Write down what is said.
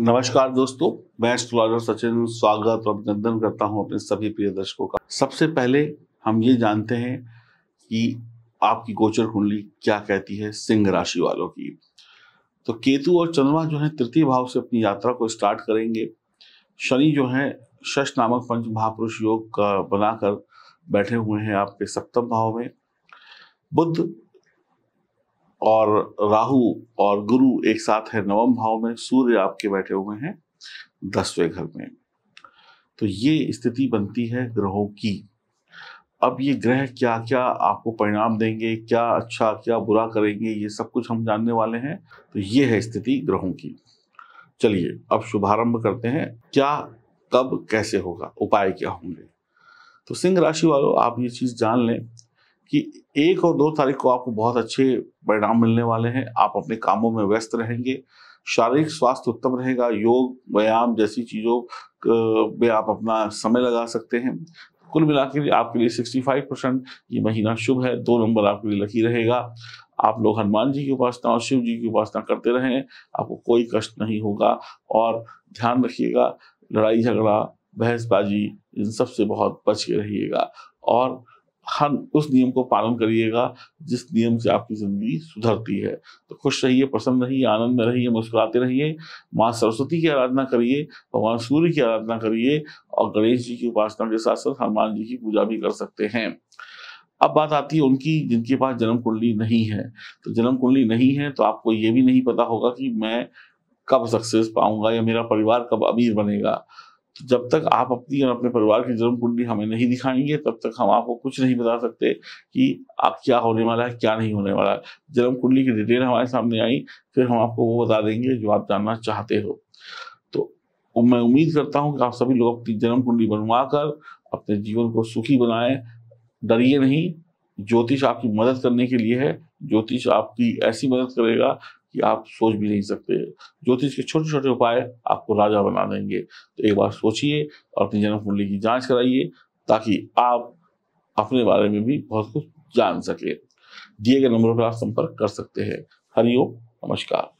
नमस्कार दोस्तों मैं एस्ट्रोलॉजर सचिन स्वागत और अभिनंदन करता हूं अपने सभी प्रिय दर्शकों का सबसे पहले हम ये जानते हैं कि आपकी गोचर कुंडली क्या कहती है सिंह राशि वालों की तो केतु और चंद्रमा जो है तृतीय भाव से अपनी यात्रा को स्टार्ट करेंगे शनि जो है शश नामक पंच महापुरुष योग का बनाकर बैठे हुए हैं आपके सप्तम भाव में बुद्ध और राहु और गुरु एक साथ है नवम भाव में सूर्य आपके बैठे हुए हैं दसवें घर में तो ये स्थिति बनती है ग्रहों की अब ये ग्रह क्या क्या आपको परिणाम देंगे क्या अच्छा क्या बुरा करेंगे ये सब कुछ हम जानने वाले हैं तो ये है स्थिति ग्रहों की चलिए अब शुभारंभ करते हैं क्या कब कैसे होगा उपाय क्या होंगे तो सिंह राशि वालों आप ये चीज़ जान लें कि एक और दो तारीख को आपको बहुत अच्छे परिणाम मिलने वाले हैं आप अपने कामों में व्यस्त रहेंगे शारीरिक स्वास्थ्य उत्तम रहेगा योग व्यायाम जैसी चीज़ों में आप अपना समय लगा सकते हैं कुल मिलाकर आपके लिए 65 परसेंट ये महीना शुभ है दो नंबर आपके लिए लकी रहेगा आप लोग हनुमान जी की उपासना और शिव जी की उपासना करते रहें आपको कोई कष्ट नहीं होगा और ध्यान रखिएगा लड़ाई झगड़ा बहसबाजी इन सब से बहुत बच के रहिएगा और हर उस नियम को पालन करिएगा जिस नियम से आपकी जिंदगी सुधरती है तो खुश रहिए प्रसन्न रहिए आनंद में रहिए मुस्कुराते रहिए माँ सरस्वती की आराधना करिए भगवान सूर्य की आराधना करिए और गणेश जी की उपासना के साथ साथ हनुमान जी की पूजा भी कर सकते हैं अब बात आती है उनकी जिनके पास जन्म कुंडली नहीं है तो जन्म कुंडली नहीं है तो आपको ये भी नहीं पता होगा कि मैं कब सक्सेस पाऊंगा या मेरा परिवार कब अमीर बनेगा जब तक आप अपनी और अपने परिवार की जन्म कुंडली हमें नहीं दिखाएंगे तब तक हम आपको कुछ नहीं बता सकते कि आप क्या होने वाला है क्या नहीं होने वाला है जन्म कुंडली की डिटेल हमारे सामने आई फिर हम आपको वो बता देंगे जो आप जानना चाहते हो तो मैं उम्मीद करता हूँ कि आप सभी लोग अपनी जन्म कुंडली बनवा कर अपने जीवन को सुखी बनाए डरिए नहीं ज्योतिष आपकी मदद करने के लिए है ज्योतिष आपकी ऐसी मदद करेगा कि आप सोच भी नहीं सकते ज्योतिष के छोटे छोटे उपाय आपको राजा बना देंगे तो एक बार सोचिए और अपनी जन्म कुंडली की जांच कराइए ताकि आप अपने बारे में भी बहुत कुछ जान सके दिए गए नंबरों पर आप संपर्क कर सकते हैं हरिओम नमस्कार